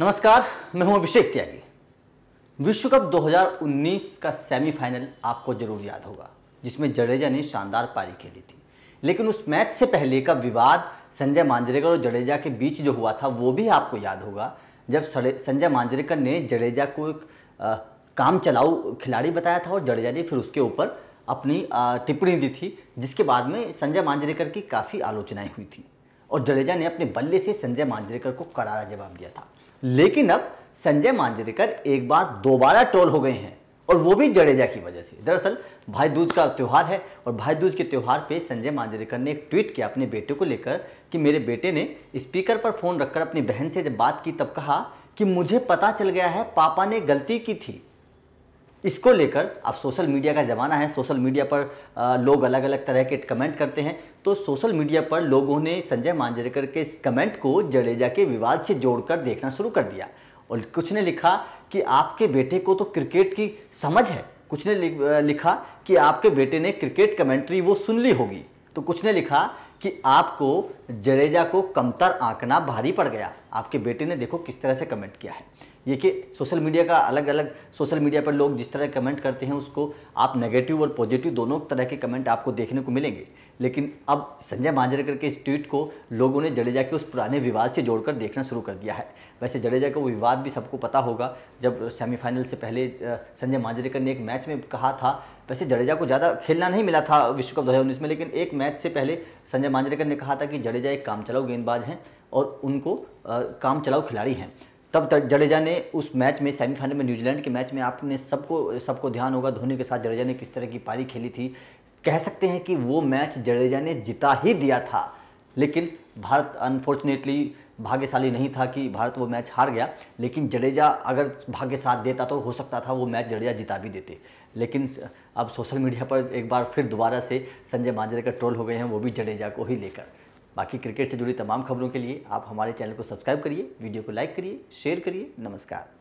नमस्कार मैं हूं अभिषेक त्यागी विश्व कप 2019 का सेमीफाइनल आपको जरूर याद होगा जिसमें जडेजा ने शानदार पारी खेली थी लेकिन उस मैच से पहले का विवाद संजय मांजरेकर और जडेजा के बीच जो हुआ था वो भी आपको याद होगा जब संजय मांजरेकर ने जडेजा को एक काम चलाऊ खिलाड़ी बताया था और जडेजा ने फिर उसके ऊपर अपनी टिप्पणी दी थी जिसके बाद में संजय मांजरेकर की काफ़ी आलोचनाएं हुई थी और जडेजा ने अपने बल्ले से संजय मांजरेकर को करारा जवाब दिया था लेकिन अब संजय मांजरेकर एक बार दोबारा ट्रोल हो गए हैं और वो भी जडेजा की वजह से दरअसल भाई दूज का त्यौहार है और भाई दूज के त्यौहार पे संजय मांजरेकर ने एक ट्वीट किया अपने बेटे को लेकर कि मेरे बेटे ने स्पीकर पर फ़ोन रखकर अपनी बहन से जब बात की तब कहा कि मुझे पता चल गया है पापा ने गलती की थी इसको लेकर अब सोशल मीडिया का ज़माना है सोशल मीडिया पर लोग अलग अलग तरह के कमेंट करते हैं तो सोशल मीडिया पर लोगों ने संजय मांजरेकर के इस कमेंट को जडेजा के विवाद से जोड़कर देखना शुरू कर दिया और कुछ ने लिखा कि आपके बेटे को तो क्रिकेट की समझ है कुछ ने लिखा कि आपके बेटे ने क्रिकेट कमेंट्री वो सुन ली होगी तो कुछ ने लिखा कि आपको जडेजा को कमतर आंकना भारी पड़ गया आपके बेटे ने देखो किस तरह से कमेंट किया है ये कि सोशल मीडिया का अलग अलग सोशल मीडिया पर लोग जिस तरह कमेंट करते हैं उसको आप नेगेटिव और पॉजिटिव दोनों तरह के कमेंट आपको देखने को मिलेंगे लेकिन अब संजय मांजरेकर के इस ट्वीट को लोगों ने जडेजा के उस पुराने विवाद से जोड़कर देखना शुरू कर दिया है वैसे जडेजा का वो विवाद भी सबको पता होगा जब सेमीफाइनल से पहले संजय मांजरेकर ने एक मैच में कहा था वैसे जडेजा को ज़्यादा खेलना नहीं मिला था विश्व कप दो में लेकिन एक मैच से पहले संजय मांजरेकर ने कहा था कि जडेजा एक काम चलाओ गेंदबाज हैं और उनको काम चलाओ खिलाड़ी हैं तब जडेजा ने उस मैच में सेमीफाइनल में न्यूजीलैंड के मैच में आपने सबको सबको ध्यान होगा धोनी के साथ जडेजा ने किस तरह की पारी खेली थी कह सकते हैं कि वो मैच जडेजा ने जिता ही दिया था लेकिन भारत अनफॉर्चुनेटली भाग्यशाली नहीं था कि भारत वो मैच हार गया लेकिन जडेजा अगर भाग्य साथ देता तो हो सकता था वो मैच जडेजा जिता भी देते लेकिन अब सोशल मीडिया पर एक बार फिर दोबारा से संजय मांजरे का ट्रोल हो गए हैं वो भी जडेजा को ही लेकर बाकी क्रिकेट से जुड़ी तमाम खबरों के लिए आप हमारे चैनल को सब्सक्राइब करिए वीडियो को लाइक करिए शेयर करिए नमस्कार